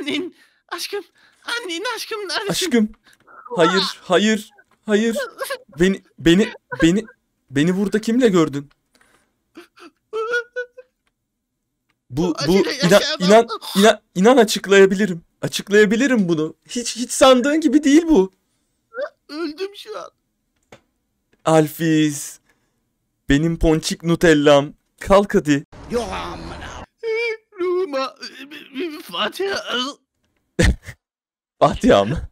Annen, aşkım, annen aşkım neredesin? Aşkım. Hayır, hayır, hayır. Beni, beni, beni, beni burada kimle gördün? Bu, bu inan, inan, inan, inan açıklayabilirim. Açıklayabilirim bunu. Hiç, hiç sandığın gibi değil bu. Öldüm şu an. Alfiz. Benim ponçik Nutellam. Kalk hadi. Yok amına aklıma e, e, Fatiha... E, Fatiha mı?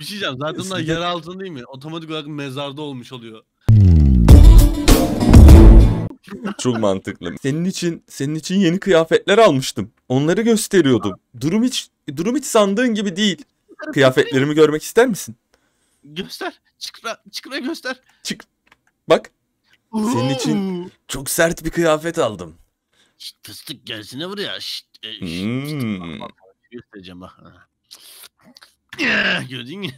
bir şey diyeceğim. Zaten bunlar yer altında değil mi? Otomatik olarak mezarda olmuş oluyor. Çok mantıklı. Senin için senin için yeni kıyafetler almıştım. Onları gösteriyordum. Durum hiç durum hiç sandığın gibi değil. Kıyafetlerimi görmek ister misin? Göster. Çıkra çıkra göster. Çık. Bak. Senin için çok sert bir kıyafet aldım fıstık gelsine buraya. Şşt, e, şşt, hmm. bak. Ah, gördün mü?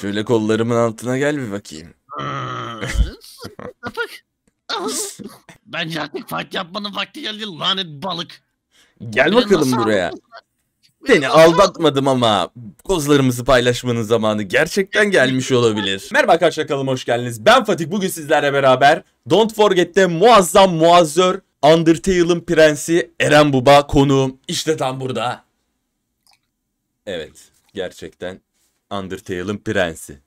Şöyle kollarımın altına gel bir bakayım. Sapık. Ah, ah. Bence artık fark yapmanın vakti geldi lanet balık. Gel bakalım buraya. Seni aldatmadım ama kozlarımızı paylaşmanın zamanı gerçekten gelmiş olabilir. Şey. Merhaba arkadaşlar kanalıma hoş geldiniz. Ben Fatih. Bugün sizlerle beraber Don't Forget'te muazzam muazzör Undertale'ın prensi Eren Buba konuğum. İşte tam burada. Evet. Gerçekten Undertale'ın prensi.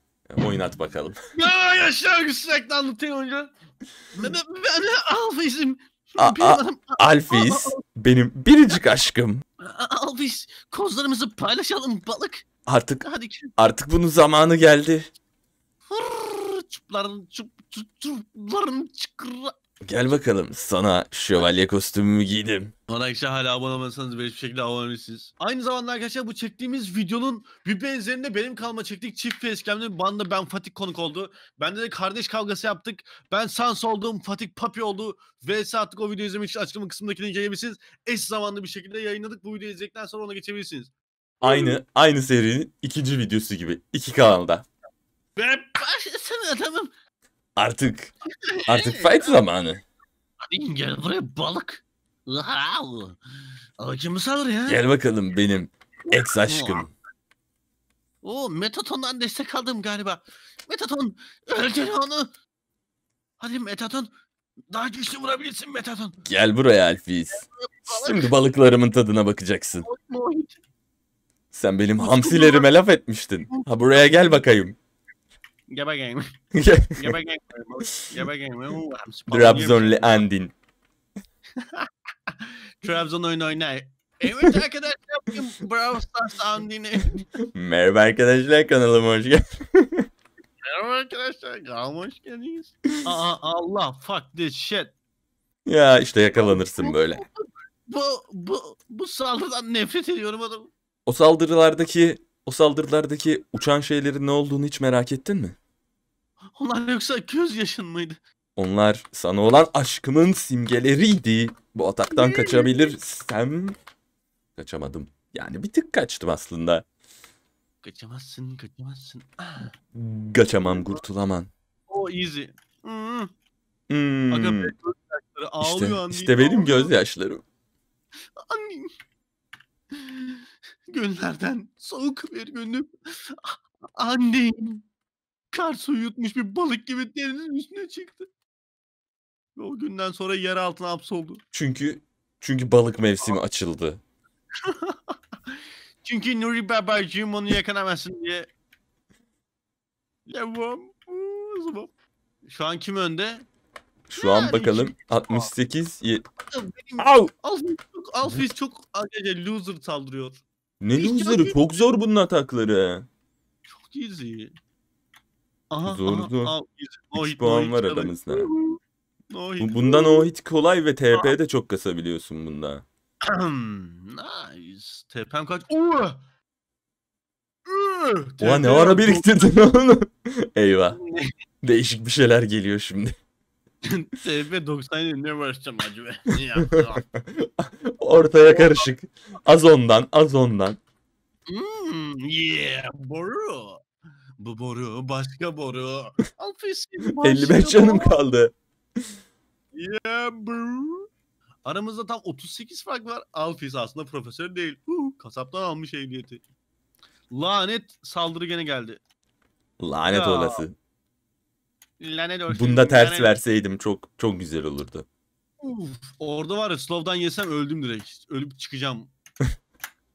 Oynat bakalım. Ya yaşlar güçlükle Undertale oyuncu. Ben, ben Alfiz'im. Alfiz benim biricik aşkım. Alfiz kozlarımızı paylaşalım balık. Artık Hadi. artık bunun zamanı geldi. Hırr, çupların çup, çup, çupların çıkır Gel bakalım sana şövalye kostümümü giydim. Arkadaşlar hala abone olmasanız bir şekilde abone olmalısınız. Aynı zamanda arkadaşlar bu çektiğimiz videonun bir benzerinde benim kalma çektik. Çift facecam'de banda ben Fatih konuk oldu. Bende de kardeş kavgası yaptık. Ben Sans oldum, Fatih Papi oldu. Vs attık o videoyu izlemek için açıklama kısmındaki linke gelebilirsiniz. Eş zamanlı bir şekilde yayınladık. Bu videoyu izledikten sonra ona geçebilirsiniz. Aynı aynı serinin ikinci videosu gibi. iki kanalda. Ben başlasana adamım. Artık artık fight zamanı. Hadi gel buraya balık. Acımı salır ya. Gel bakalım benim ex aşkım. O Metaton'dan destek aldım galiba. Metaton öldür onu. Hadi Metaton daha güçlü vurabilirsin Metaton. Gel buraya Alfiz. Balık. Şimdi balıklarımın tadına bakacaksın. Sen benim hamsilerime laf etmiştin. Ha buraya gel bakayım game, game, جاب game. Trabzonlu uh, Andin. Trabzon oyun oynar. Evet arkadaşlar bugün Brawl Stars Andin'i. Merhaba arkadaşlar kanalıma hoş geldiniz. Merhaba arkadaşlar kanalıma hoş geldiniz. Aa, Allah fuck this shit. Ya işte yakalanırsın böyle. Bu bu bu saldırıdan nefret ediyorum adam. O saldırılardaki o saldırılardaki uçan şeylerin ne olduğunu hiç merak ettin mi? Onlar yoksa göz yaşın mıydı? Onlar sana olan aşkımın simgeleriydi. Bu ataktan kaçabilirsem... Kaçamadım. Yani bir tık kaçtım aslında. Kaçamazsın, kaçamazsın. Kaçamam, kurtulaman. O easy. Hmm. Hmm. ağlıyor işte, anne. İşte benim ağlıyor. gözyaşlarım. Annem günlerden soğuk bir günlük annem kar suyu yutmuş bir balık gibi denizin üstüne çıktı. Ve o günden sonra yer altına hapsoldu. Çünkü çünkü balık mevsimi açıldı. çünkü Nuri babacığım onu yakalamazsın diye. Şu an kim önde? Şu an bakalım 68 ye... Al. çok, Alfis çok acayip loser saldırıyor. Ne Hiç loser'ı? Çok zor bunun atakları. Çok easy. Aha, Zordu. Aha, aha, no 3 puan var aramızda. No hit. Bundan o hit kolay ve TP ah. de çok kasabiliyorsun bunda. nice. TP'm kaç? Oo! Oha ne ara biriktirdin onu? Eyvah. Değişik bir şeyler geliyor şimdi. TRP 90 ne acaba Ortaya karışık. Az ondan, az ondan. Hmm, yeah, boru. Bu boru, başka boru. Alfisin, başka 55 canım kaldı. Yeah, bro. Aramızda tam 38 fark var. Alfis aslında profesör değil. Uh, kasaptan almış ehliyeti. Lanet saldırı gene geldi. Lanet ya. olası. Lanet olsun. Bunda ters lanet... verseydim çok çok güzel olurdu. Uf, orada var ya Slov'dan yesem öldüm direkt. Ölüp çıkacağım.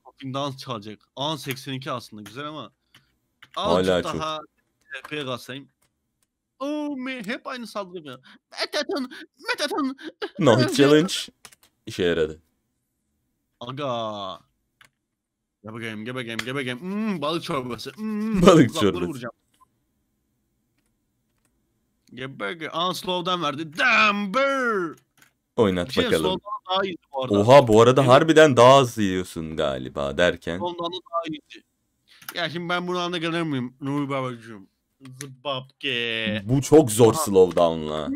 dans çalacak. An 82 aslında güzel ama. Azıcık Hala daha çok. daha tepeye kalsayım. Oh me, hep aynı saldırı. Metatın, metatın. No challenge. İşe yaradı. Aga. Gebegeyim, gebegeyim, gebegeyim. Mm, balık çorbası. Mm, balık çorbası. Vuracağım. Gebege. Unslow'dan verdi. Damber. Oynat şey, bakalım. daha iyiydi bu arada. Oha bu arada harbiden daha az yiyorsun galiba derken. Slow'dan da daha iyiydi. Ya şimdi ben bunu anlayabilir miyim Nuri Babacığım? Zıbapke. Bu çok zor slowdown'la.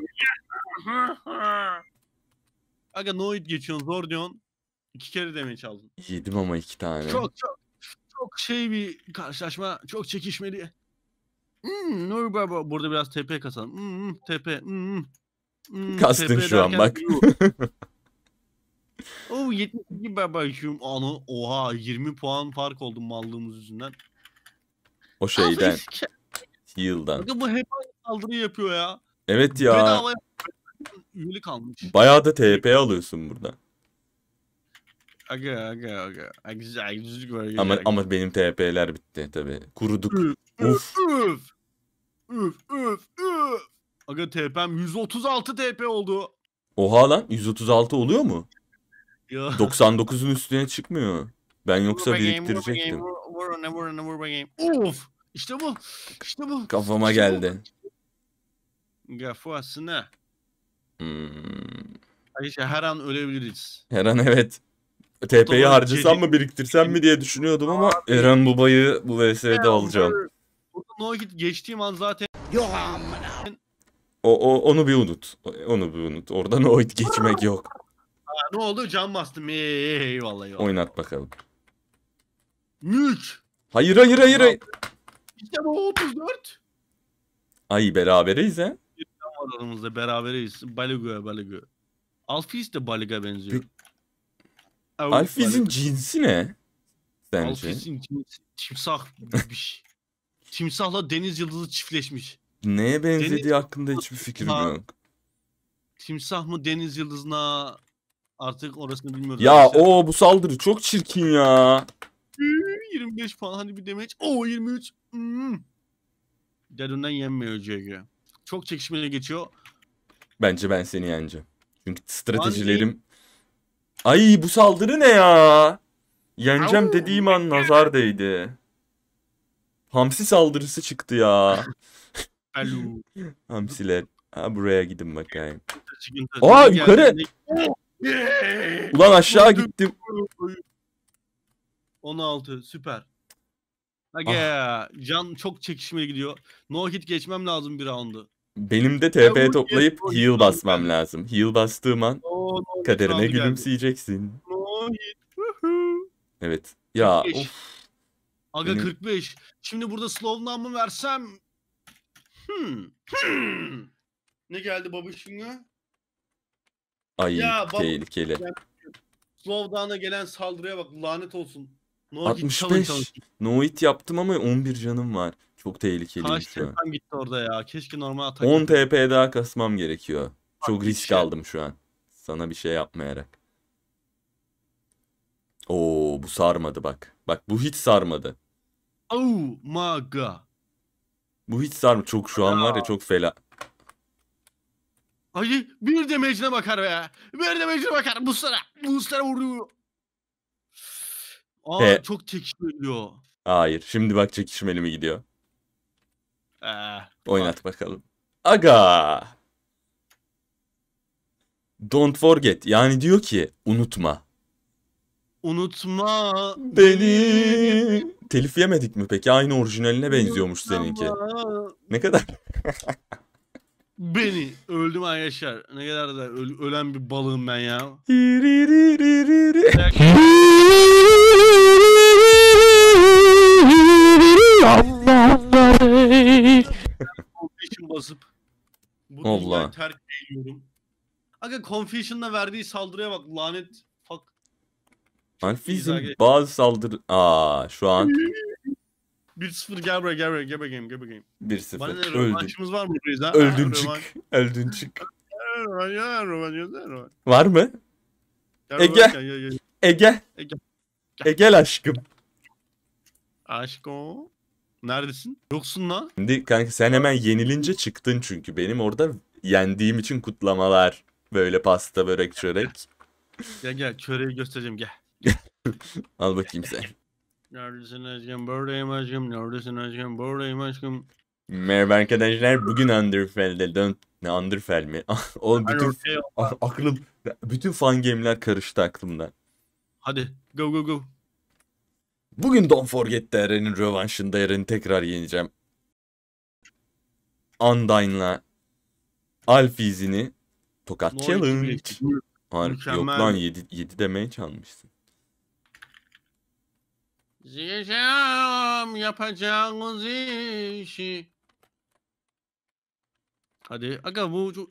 Aga Noid geçiyorsun zor diyorsun. İki kere demeye çaldın. Yedim ama iki tane. Çok çok çok şey bir karşılaşma. Çok çekişmeli. Hmm, Nur Baba burada biraz TP kasalım. Hmm, TP. Hmm, hmm, Kastın TP şu an derken bak. yuh. Oo 72 baba şu anı oha 20 puan fark oldu mallığımız yüzünden. O şeyden, Aferin. yıldan. bu hep aynı saldırı yapıyor ya. Evet ya. Bedava üyelik almış. Bayağı da TP alıyorsun burada. Aga aga aga. Aga güzel güzel böyle. Ama ama benim TP'ler bitti tabi. Kuruduk. Uf. Üf üf üf. Aga TP'm 136 TP oldu. Oha lan 136 oluyor mu? 99'un üstüne çıkmıyor. Ben yoksa biriktirecektim. Vur, vur, Uf! İşte bu. İşte bu. Kafama işte geldi. Bu. Kafasına. Hmm. Ayşe her an ölebiliriz. Her an evet. TP'yi harcasam mı biriktirsem mi diye düşünüyordum ama Eren Baba'yı bu VS'de alacağım. Orada no hit geçtiğim an zaten yok amına. O, o onu bir unut. Onu bir unut. Orada no hit geçmek yok. Ha, ne oldu? Can bastım. Ey, eyvallah, eyvallah. Oynat bakalım. Mülk. Hayır hayır hayır. hayır. İşte bu 34. Ay berabereyiz he. Var aramızda beraberiz. Baligo'ya Baligo. Alfis de Balig'a benziyor. Be Alfis'in cinsi ne? Sence? Alfis'in cinsi timsah bir şey. Timsahla deniz yıldızı çiftleşmiş. Neye benzediği deniz... hakkında hiçbir fikrim timsah, yok. Timsah mı deniz yıldızına artık orasını bilmiyorum. Ya o bu saldırı çok çirkin ya. 25 hmm, falan hani bir demeç. O 23. Hmm. Derundan yenmiyor CG. Çok çekişmeli geçiyor. Bence ben seni yeneceğim. Çünkü stratejilerim... Ay bu saldırı ne ya? Yeneceğim dediğim an nazar değdi. Hamsi saldırısı çıktı ya. Alo. Hamsiler. Ha buraya gidin bakayım. Aa yukarı. Ulan aşağı gittim. 16 süper. Aga ah. can çok çekişmeye gidiyor. No hit geçmem lazım bir roundu. Benim de TP toplayıp heal basmam lazım. Heal bastığım an kaderine gülümseyeceksin. No hit. evet. Ya of. Aga Benim- 45. Şimdi burada slowdown mı versem? Hmm. hmm. Ne geldi babışına? Ay Ya, bab- tehlikeli. Slowdown'a gelen saldırıya bak lanet olsun. No 65. çalın. No hit yaptım ama 11 canım var. Çok tehlikeli Kaç tepem gitti orada ya. Keşke normal atak. 10 TP daha kasmam gerekiyor. Çok bir risk şey- aldım şu an. Sana bir şey yapmayarak. Oo bu sarmadı bak. Bak bu hiç sarmadı. Oh my god. Bu hiç sarmı. Çok şu an var ya çok fela. Ay bir demecine bakar be. Bir demecine bakar. Bu sana. Bu sana vuruyor. Aa He. çok çekişmeliyor. Hayır. Şimdi bak çekişmeli mi gidiyor. Ee, Oynat bak. bakalım. Aga. Don't forget. Yani diyor ki unutma. Unutma beni. Telif yemedik mi peki? Aynı orijinaline benziyormuş seninki. Ne kadar? Beni öldüm ay yaşar. Ne kadar da öl- ölen bir balığım ben ya. Confession basıp bu Allah. terk ediyorum. Aga Confession'da verdiği saldırıya bak lanet Hanfizm bazı saldırı Aa şu an 1-0 gel buraya gel buraya gel game gel game. 1-0 öldüm. Maçımız var mı Rıza? Öldünçük. Öldünçük. Var mı? Ege. Ege. Ege. Egel aşkım. Aşko. Neredesin? Yoksun lan. Şimdi kanka sen hemen yenilince çıktın çünkü. Benim orada yendiğim için kutlamalar. Böyle pasta, börek, çörek. gel gel çöreği göstereceğim gel. Al bakayım sen. Neredesin aşkım? Buradayım aşkım. Neredesin aşkım? Buradayım aşkım. Merhaba arkadaşlar. Bugün Underfell'de dön... Ne Underfell mi? O bütün... Ah, aklım... Bütün fan game'ler karıştı aklımda. Hadi. Go go go. Bugün Don't Forget'te Eren'in rövanşında Eren'i tekrar yeneceğim. Undyne'la Alfizini Tokat Challenge. Harbi yok lan 7, 7 demeye çalmışsın. Ziyeceğim yapacağımız işi. Hadi aga bu çok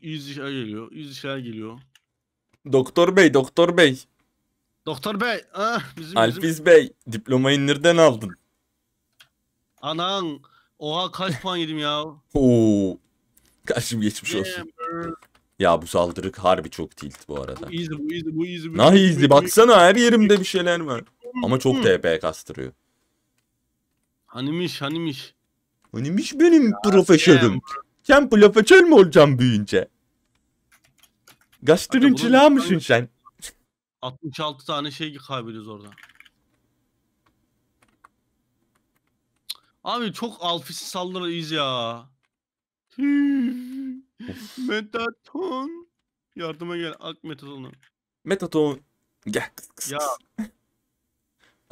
iz işler geliyor. iz işler geliyor. Doktor bey, doktor bey. Doktor bey. Ah, bizim, Alpiz bizim... bey, diplomayı nereden aldın? Anan. Oha kaç puan yedim ya. Oo. Kaçım geçmiş olsun. Ya bu saldırı harbi çok tilt bu arada. Bu easy, bu easy, bu easy. Bu, nah easy, baksana her yerimde bir şeyler var. Ama çok TP kastırıyor. Hanimiş hanimiş. Hanimiş benim ya, profesörüm. Sen profesör mü olacaksın büyüyünce? Gastrointestinal mısın sen? 66 tane şey kaybediyoruz orada. Abi çok alfisi sallırıyız ya. Metaton. Yardıma gel ak metatonuna. Metaton. Gel. Ya.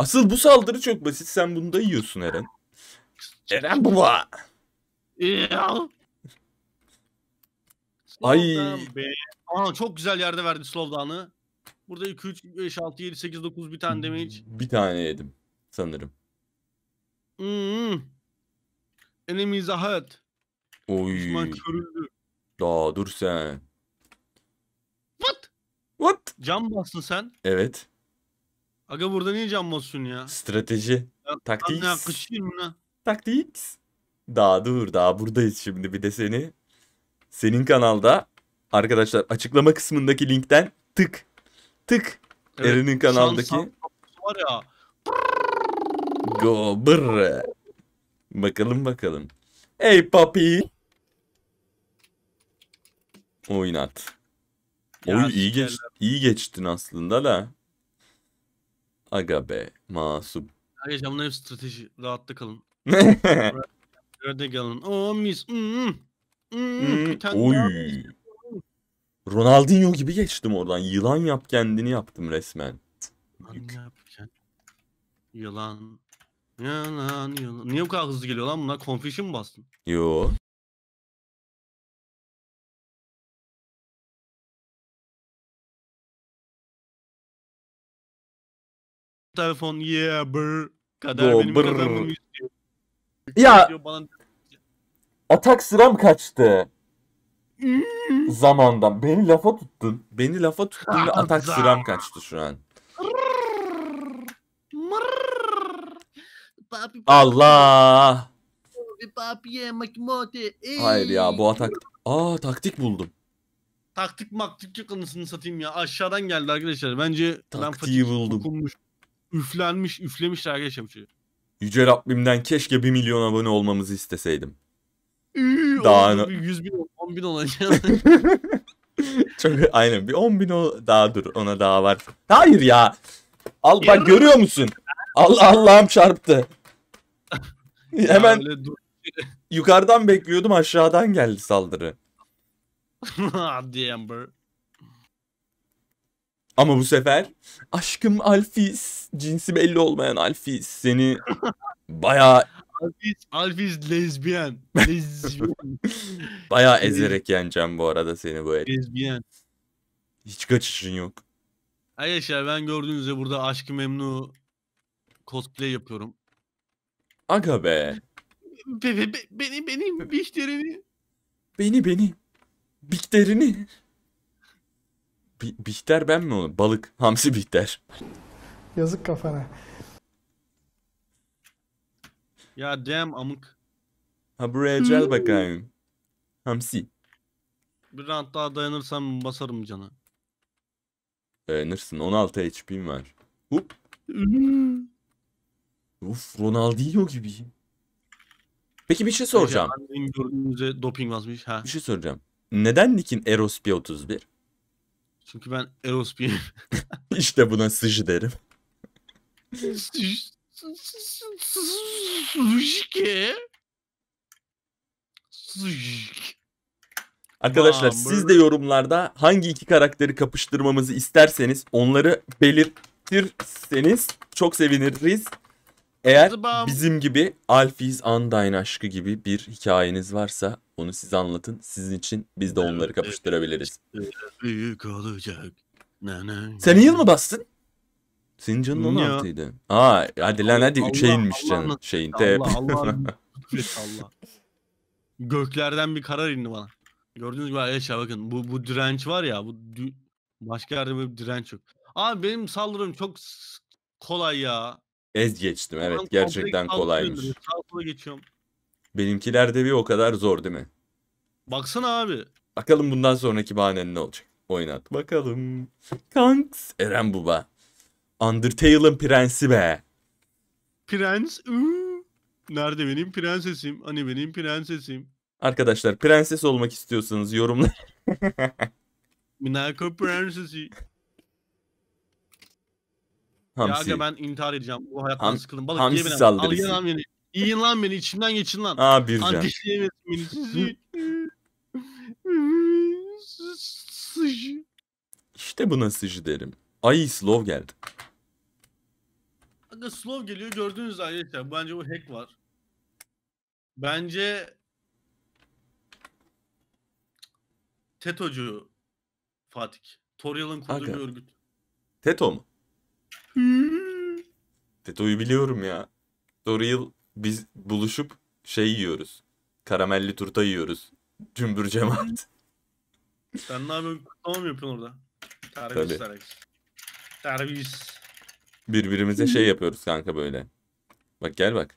Asıl bu saldırı çok basit. Sen bunu da yiyorsun Eren. Eren baba. Ay. Aa, çok güzel yerde verdi slowdown'ı. Burada 2, 3, 5, 6, 7, 8, 9 bir tane damage. Bir tane yedim sanırım. Hmm. Enemies ahead. Oy. Düşman körüldü. Daha dur sen. What? What? Cam bastın sen. Evet. Aga burada niye cam basıyorsun ya? Strateji. Ya, Taktik. Ya kışıyım lan. Taktik. Daha dur daha buradayız şimdi bir de seni. Senin kanalda arkadaşlar açıklama kısmındaki linkten tık tık evet, Eren'in kanaldaki. Şans, var ya. Go brr. Bakalım bakalım. Hey papi. Oynat. Ya, Oy iyi geç, iyi geçtin aslında la. Aga be masum. Ayrıca bunların hep strateji. Rahatta kalın. Nerede kalın. Oo mis. Mm, mm, bir Oy. daha mis. Ronaldinho gibi geçtim oradan. Yılan yap kendini yaptım resmen. Yılan. ne Yılan. Niye bu kadar hızlı geliyor lan bunlar? Confusion mu bastın? Yo. telefon yeah brr kadar Go, benim brr. kazandığımı Ya atak sıram kaçtı. Hmm. Zamandan. Beni lafa tuttun. Beni lafa tuttun ve atak sıram kaçtı şu an. Allah. Hayır ya bu atak. Aa taktik buldum. Taktik maktik yakınısını satayım ya. Aşağıdan geldi arkadaşlar. Bence Taktiği ben buldum. Okunmuş. Üflenmiş, üflemişler arkadaşlar bu çocuğu. Yüce Rabbimden keşke 1 milyon abone olmamızı isteseydim. Üy, daha ne... 100 bin, 10 bin olacak. Çok aynen bir 10 bin o... daha dur ona daha var. Hayır ya. Al bak görüyor musun? Al Allah'ım çarptı. Hemen yukarıdan bekliyordum aşağıdan geldi saldırı. Hadi Amber. Ama bu sefer aşkım Alfis, cinsi belli olmayan Alfis seni baya Alfis, Alfis lezbiyen. baya ezerek yeneceğim bu arada seni bu herif. Lezbiyen. Hiç kaçışın yok. Arkadaşlar ben gördüğünüzde burada Aşkı Memnu cosplay yapıyorum. Aga be. Be, be, be, beni benim bişlerini. Beni beni. Biklerini. Bi Bihter ben mi onu? Balık. Hamsi Bihter. Yazık kafana. Ya dem amık. Ha buraya gel hmm. bakayım. Hamsi. Bir rant daha dayanırsam basarım canı. Dayanırsın. 16 HP'm var. Hup. Hmm. Uf Ronaldinho gibi. Peki bir şey soracağım. Gördüğünüzde doping basmış. Ha. Bir şey soracağım. Neden Nick'in Eros 31 çünkü ben Erospiyim. İşte buna sıcı derim. Arkadaşlar Bamber. siz de yorumlarda hangi iki karakteri kapıştırmamızı isterseniz onları belirtirseniz çok seviniriz. Eğer bizim gibi Alfiz Undyne aşkı gibi bir hikayeniz varsa onu siz anlatın. Sizin için biz de onları kapıştırabiliriz. Büyük olacak. Senin yıl mı bastın? Senin canın 16'ydı. Aa hadi lan hadi 3'e inmiş canın. Şeyin tep. Allah Allah. Allah. Göklerden bir karar indi bana. Gördüğünüz gibi arkadaşlar bakın bu bu direnç var ya bu başka yerde bir direnç yok. Abi benim saldırım çok kolay ya. Ez geçtim evet ben gerçekten kolaymış. Sağ geçiyorum. Benimkiler de bir o kadar zor değil mi? Baksana abi. Bakalım bundan sonraki bahanen ne olacak? Oynat bakalım. Kanks. Eren Buba. Undertale'ın prensi be. Prens. Uuu. Nerede benim prensesim? Hani benim prensesim? Arkadaşlar prenses olmak istiyorsanız yorumlar. Minako prensesi. Hamsi. Ya aga ben intihar edeceğim. Bu hayattan Ham sıkıldım. Balık Hamsi saldırısı. Al İyin lan beni içimden geçin lan. Aa bir can. işte buna sıcı derim. Ay slow geldi. Aga slow geliyor gördünüz arkadaşlar. Bence bu hack var. Bence Tetocu Fatih. Toriel'ın kurduğu Aga. bir örgüt. Teto mu? Teto'yu biliyorum ya. Toriel biz buluşup şey yiyoruz. Karamelli turta yiyoruz. Cümbür cemaat. Sen ne yapıyorsun? Kutlama mı yapıyorsun orada? Terbiyesiz Tabii. Birbirimize şey yapıyoruz kanka böyle. Bak gel bak.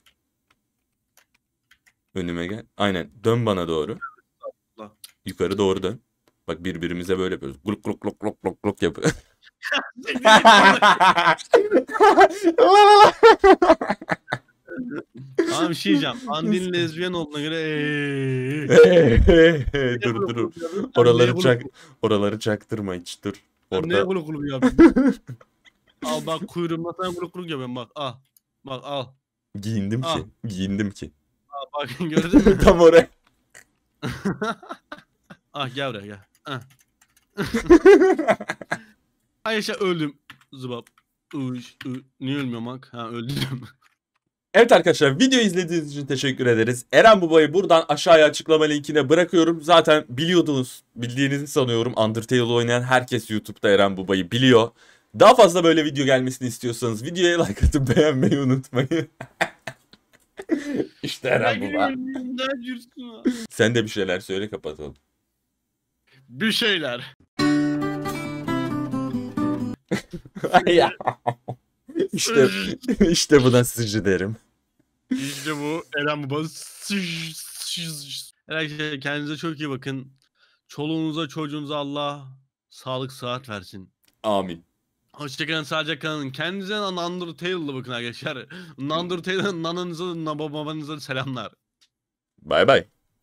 Önüme gel. Aynen. Dön bana doğru. Yukarı doğru dön. Bak birbirimize böyle yapıyoruz. Gluk gluk gluk gluk gluk gluk yapıyor. Tamam bir şey diyeceğim. Andi'nin lezbiyen olduğuna göre eee. dur dur. Oraları çak oraları çaktırma hiç dur. Orada. Ne kuluk kuluk yaptın? al bak kuyruğumda sen kuluk kuluk yapıyorum bak al. Bak al. Giyindim al. ki. Giyindim ki. Aa, bak gördün mü? Tam oraya. ah gel buraya gel. Ah. Ayşe öldüm. Zıbap. Üş, üş. Niye ölmüyorum bak? Ha öldüm. Evet arkadaşlar video izlediğiniz için teşekkür ederiz. Eren Bubayı buradan aşağıya açıklama linkine bırakıyorum. Zaten biliyordunuz, bildiğinizi sanıyorum. Undertale oynayan herkes YouTube'da Eren Bubayı biliyor. Daha fazla böyle video gelmesini istiyorsanız videoya like atıp beğenmeyi unutmayın. İşte Eren Buba. Sen de bir şeyler söyle kapatalım. Bir şeyler. İşte, işte buna sıcı derim. İşte bu Eren Baba. Arkadaşlar kendinize çok iyi bakın. Çoluğunuza çocuğunuza Allah sağlık sıhhat versin. Amin. Hoşçakalın sadece kalın. Kendinize Undertale'la bakın arkadaşlar. Undertale'ın nananıza, babanıza selamlar. Bay bay.